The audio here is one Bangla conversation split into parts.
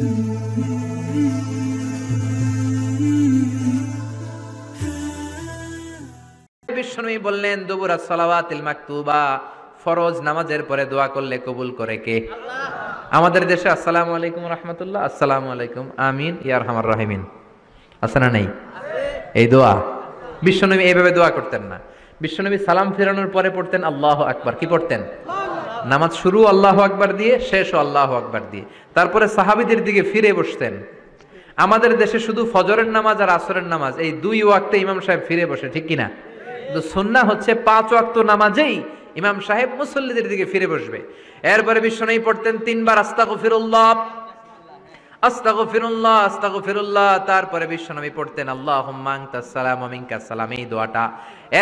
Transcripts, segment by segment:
বিষ্ণুই বললেন মাকতুবা ফরজ নামাজের পরে দোয়া করলে কবুল করে কে আমাদের দেশে আসসালামু আলাইকুম রহমতুল্লাহ আসসালামু আলাইকুম আমিন ইয়ার রাহিমিন আছে না এই দোয়া বিশ্বনবী এইভাবে দোয়া করতেন না বিশ্বনবী সালাম ফেরানোর পরে পড়তেন আল্লাহ আকবার কি পড়তেন নামাজ শুরু আল্লাহ আকবার দিয়ে শেষও আল্লাহ আকবার দিয়ে তারপরে সাহাবিদের দিকে ফিরে বসতেন আমাদের দেশে শুধু ফজরের নামাজ আর আসরের নামাজ এই দুই ওয়াক্তে ইমাম সাহেব ফিরে বসে ঠিক কিনা কিন্তু সন্না হচ্ছে পাঁচ ওয়াক্ত নামাজেই ইমাম সাহেব মুসল্লিদের দিকে ফিরে বসবে এরপরে নেই পড়তেন তিনবার আস্তা আস্তাগফিরুল্লাহ আস্তাগফিরুল্লাহ আস্তাগফিরুল্লাহ তারপরে বিশ্বনবী পড়তেন আল্লাহ আনতাস সালাম ওয়া মিনকাস সালাম এই দোয়াটা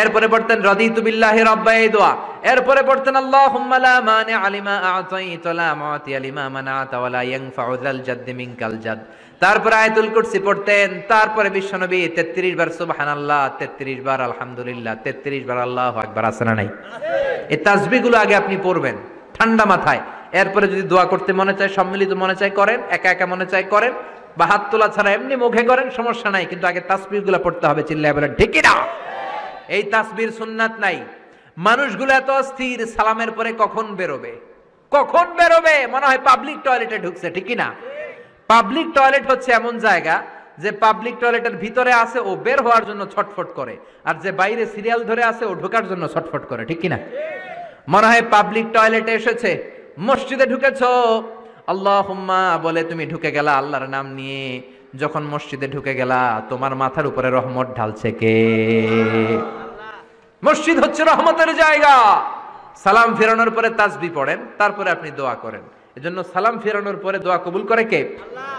এরপরে পড়তেন রাদিতু বিল্লাহি রাব্বা এই দোয়া এরপরে পড়তেন আল্লাহুম্মা লা মানি আলিমা আতাইতা লা মুতি আলিমা মানাতা ওয়া লা ইয়ানফাউ যাল জাদ্দি মিনকাল জাদ তারপরে আয়াতুল কুরসি পড়তেন তারপরে বিশ্বনবী 33 বার সুবহানাল্লাহ 33 বার আলহামদুলিল্লাহ 33 বার আল্লাহু আকবার আছে না নাই এই তাসবিহগুলো আগে আপনি পড়বেন ঠান্ডা মাথায় এরপরে যদি দোয়া করতে মনে চায় সম্মিলিত মনে চায় করেন একা একা মনে চায় করেন বা হাত তোলা ছাড়া এমনি মুখে করেন সমস্যা নাই কিন্তু আগে তাসবিরগুলো পড়তে হবে চিল্লায় বলেন ঠিক না এই তাসবির সুন্নাত নাই মানুষগুলো এত অস্থির সালামের পরে কখন বেরোবে কখন বেরোবে মনে হয় পাবলিক টয়লেটে ঢুকছে ঠিক না পাবলিক টয়লেট হচ্ছে এমন জায়গা যে পাবলিক টয়লেটের ভিতরে আছে ও বের হওয়ার জন্য ছটফট করে আর যে বাইরে সিরিয়াল ধরে আছে ও ঢোকার জন্য ছটফট করে ঠিক কিনা মনে হয় পাবলিক টয়লেটে এসেছে মসজিদে ঢুকেছ আল্লাহ বলে তুমি ঢুকে গেলা আল্লাহর নাম নিয়ে যখন মসজিদে ঢুকে গেলা তোমার মাথার উপরে রহমত ঢালছে কে মসজিদ হচ্ছে রহমতের জায়গা সালাম ফেরানোর পরে তাজবি পড়েন তারপরে আপনি দোয়া করেন এজন্য সালাম ফেরানোর পরে দোয়া কবুল করে কে আল্লাহ